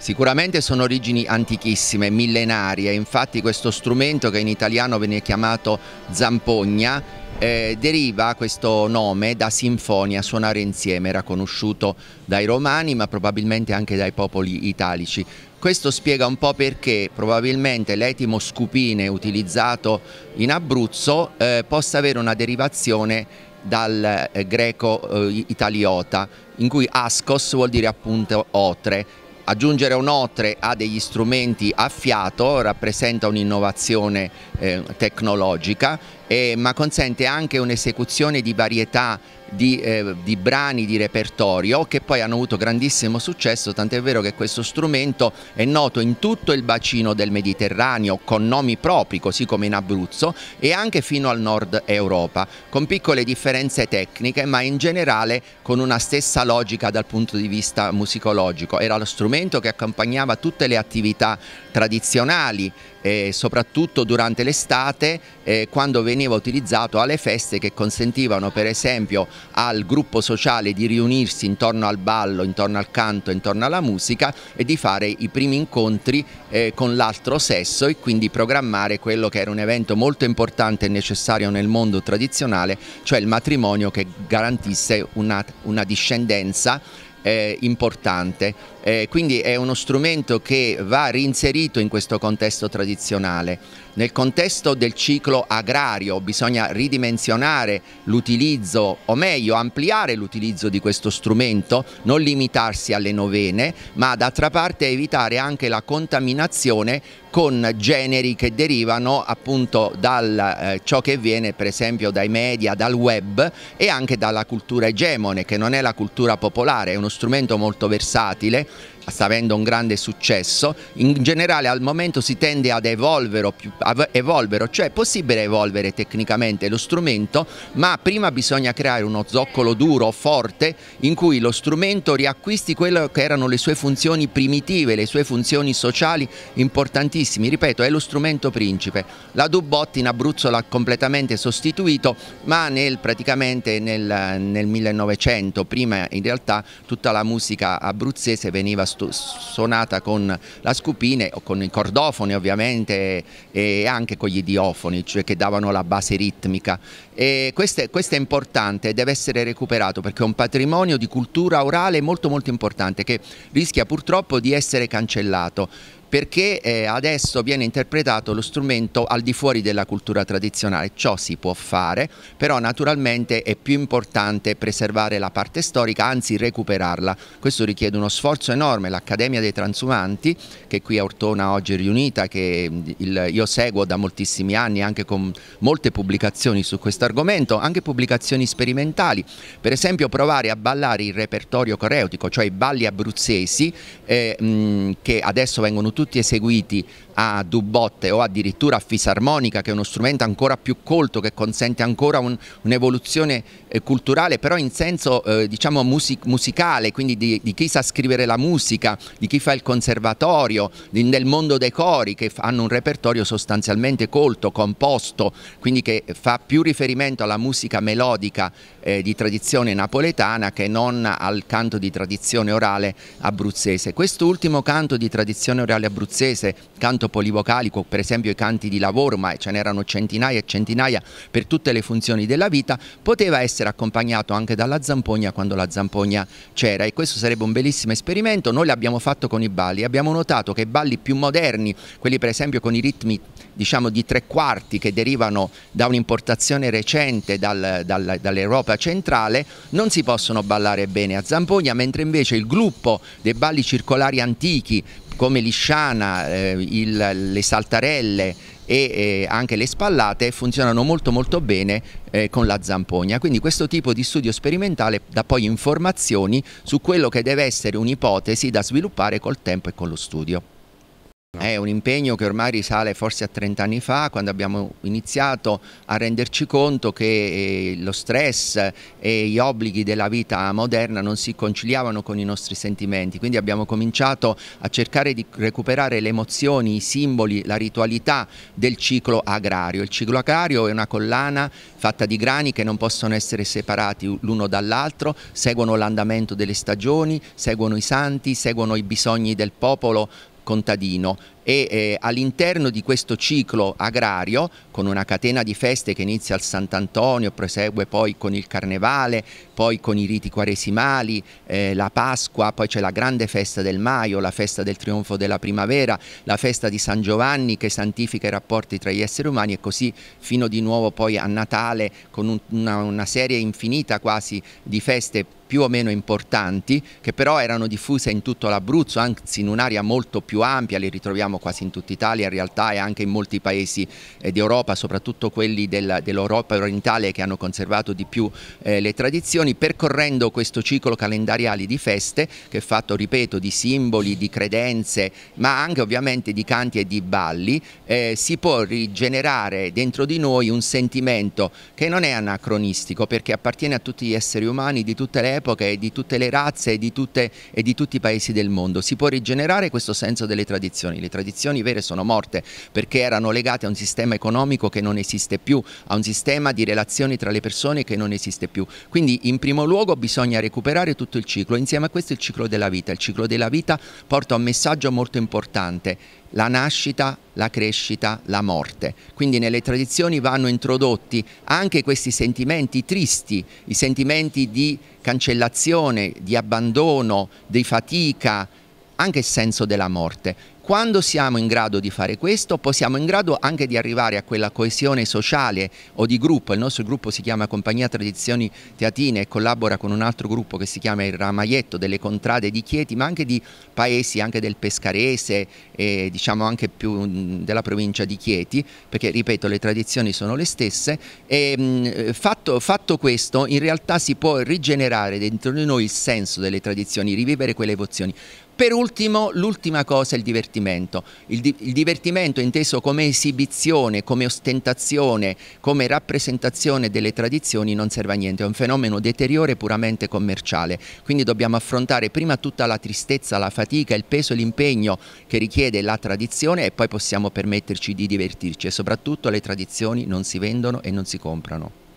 Sicuramente sono origini antichissime, millenarie, infatti questo strumento che in italiano viene chiamato zampogna eh, deriva questo nome da sinfonia, suonare insieme, era conosciuto dai romani ma probabilmente anche dai popoli italici. Questo spiega un po' perché probabilmente l'etimo scupine utilizzato in Abruzzo eh, possa avere una derivazione dal eh, greco eh, italiota, in cui ascos vuol dire appunto otre, Aggiungere un otre a degli strumenti a fiato rappresenta un'innovazione eh, tecnologica eh, ma consente anche un'esecuzione di varietà di, eh, di, brani di repertorio che poi hanno avuto grandissimo successo, tant'è vero che questo strumento è noto in tutto il bacino del Mediterraneo con nomi propri, così come in Abruzzo, e anche fino al nord Europa, con piccole differenze tecniche, ma in generale con una stessa logica dal punto di vista musicologico. Era lo strumento che accompagnava tutte le attività tradizionali, eh, soprattutto durante l'estate, eh, quando veniva veniva utilizzato alle feste che consentivano per esempio al gruppo sociale di riunirsi intorno al ballo, intorno al canto, intorno alla musica e di fare i primi incontri eh, con l'altro sesso e quindi programmare quello che era un evento molto importante e necessario nel mondo tradizionale, cioè il matrimonio che garantisse una, una discendenza eh, importante. Eh, quindi è uno strumento che va reinserito in questo contesto tradizionale. Nel contesto del ciclo agrario bisogna ridimensionare l'utilizzo, o meglio ampliare l'utilizzo di questo strumento, non limitarsi alle novene, ma d'altra parte evitare anche la contaminazione con generi che derivano appunto da eh, ciò che viene per esempio dai media, dal web e anche dalla cultura egemone che non è la cultura popolare, è uno strumento molto versatile sta avendo un grande successo, in generale al momento si tende ad evolvere, evolvere, cioè è possibile evolvere tecnicamente lo strumento, ma prima bisogna creare uno zoccolo duro, forte, in cui lo strumento riacquisti quelle che erano le sue funzioni primitive, le sue funzioni sociali importantissime, ripeto è lo strumento principe, la Dubot in Abruzzo l'ha completamente sostituito, ma nel, praticamente nel, nel 1900, prima in realtà tutta la musica abruzzese veniva suonata con la scupine o con i cordofoni ovviamente e anche con gli idiofoni, cioè che davano la base ritmica. E questo, è, questo è importante, deve essere recuperato perché è un patrimonio di cultura orale molto molto importante che rischia purtroppo di essere cancellato perché eh, adesso viene interpretato lo strumento al di fuori della cultura tradizionale, ciò si può fare, però naturalmente è più importante preservare la parte storica, anzi recuperarla, questo richiede uno sforzo enorme, l'Accademia dei Transumanti che qui a Ortona oggi è riunita, che il, io seguo da moltissimi anni anche con molte pubblicazioni su questo argomento, anche pubblicazioni sperimentali, per esempio provare a ballare il repertorio coreutico, cioè i balli abruzzesi eh, mh, che adesso vengono utilizzati tutti eseguiti a Dubotte o addirittura a Fisarmonica che è uno strumento ancora più colto che consente ancora un'evoluzione eh, culturale però in senso eh, diciamo music musicale quindi di, di, chi sa scrivere la musica di chi fa il conservatorio di, nel mondo dei cori che hanno un repertorio sostanzialmente colto composto quindi che fa più riferimento alla musica melodica eh, di tradizione napoletana che non al canto di tradizione orale abruzzese quest'ultimo canto di tradizione orale abruzzese canto polivocali, per esempio i canti di lavoro, ma ce n'erano centinaia e centinaia per tutte le funzioni della vita, poteva essere accompagnato anche dalla zampogna quando la zampogna c'era e questo sarebbe un bellissimo esperimento, noi l'abbiamo fatto con i balli, abbiamo notato che i balli più moderni, quelli per esempio con i ritmi diciamo di tre quarti che derivano da un'importazione recente dal, dal, dall'Europa centrale, non si possono ballare bene a zampogna, mentre invece il gruppo dei balli circolari antichi come l'isciana, eh, il, le saltarelle e eh, anche le spallate funzionano molto molto bene eh, con la zampogna. Quindi questo tipo di studio sperimentale dà poi informazioni su quello che deve essere un'ipotesi da sviluppare col tempo e con lo studio. È un impegno che ormai risale forse a 30 anni fa quando abbiamo iniziato a renderci conto che eh, lo stress e gli obblighi della vita moderna non si conciliavano con i nostri sentimenti, quindi abbiamo cominciato a cercare di recuperare le emozioni, i simboli, la ritualità del ciclo agrario. Il ciclo agrario è una collana fatta di grani che non possono essere separati l'uno dall'altro, seguono l'andamento delle stagioni, seguono i santi, seguono i bisogni del popolo contadino e eh, all'interno di questo ciclo agrario, con una catena di feste che inizia al Sant'Antonio, prosegue poi con il Carnevale, poi con i riti quaresimali, eh, la Pasqua, poi c'è la grande festa del Maio, la festa del trionfo della primavera, la festa di San Giovanni che santifica i rapporti tra gli esseri umani e così fino di nuovo poi a Natale con un, una, una serie infinita quasi di feste più o meno importanti che però erano diffuse in tutto l'Abruzzo, anzi in un'area molto più ampia, le ritroviamo quasi in tutta Italia in realtà e anche in molti paesi eh, d'Europa, soprattutto quelli dell'Europa orientale che hanno conservato di più eh, le tradizioni, percorrendo questo ciclo calendariale di feste che è fatto, ripeto, di simboli, di credenze, ma anche ovviamente di canti e di balli, eh, si può rigenerare dentro di noi un sentimento che non è anacronistico perché appartiene a tutti gli esseri umani di tutte le epoche, di tutte le razze di tutte, e di tutti i paesi del mondo. Si può rigenerare questo senso delle tradizioni. Le tradizioni vere sono morte perché erano legate a un sistema economico che non esiste più, a un sistema di relazioni tra le persone che non esiste più. Quindi in primo luogo bisogna recuperare tutto il ciclo. Insieme a questo il ciclo della vita. Il ciclo della vita porta un messaggio molto importante la nascita, la crescita, la morte. Quindi nelle tradizioni vanno introdotti anche questi sentimenti tristi, i sentimenti di cancellazione, di abbandono, di fatica, anche il senso della morte. Quando siamo in grado di fare questo, poi siamo in grado anche di arrivare a quella coesione sociale o di gruppo. Il nostro gruppo si chiama Compagnia Tradizioni Teatine e collabora con un altro gruppo che si chiama il Ramaietto delle Contrade di Chieti, ma anche di paesi anche del Pescarese e diciamo anche più della provincia di Chieti, perché ripeto le tradizioni sono le stesse. E, fatto, fatto questo, in realtà si può rigenerare dentro di noi il senso delle tradizioni, rivivere quelle emozioni per ultimo, l'ultima cosa è il divertimento. Il, di il, divertimento inteso come esibizione, come ostentazione, come rappresentazione delle tradizioni non serve a niente, è un fenomeno deteriore puramente commerciale. Quindi dobbiamo affrontare prima tutta la tristezza, la fatica, il peso e l'impegno che richiede la tradizione e poi possiamo permetterci di divertirci e soprattutto le tradizioni non si vendono e non si comprano.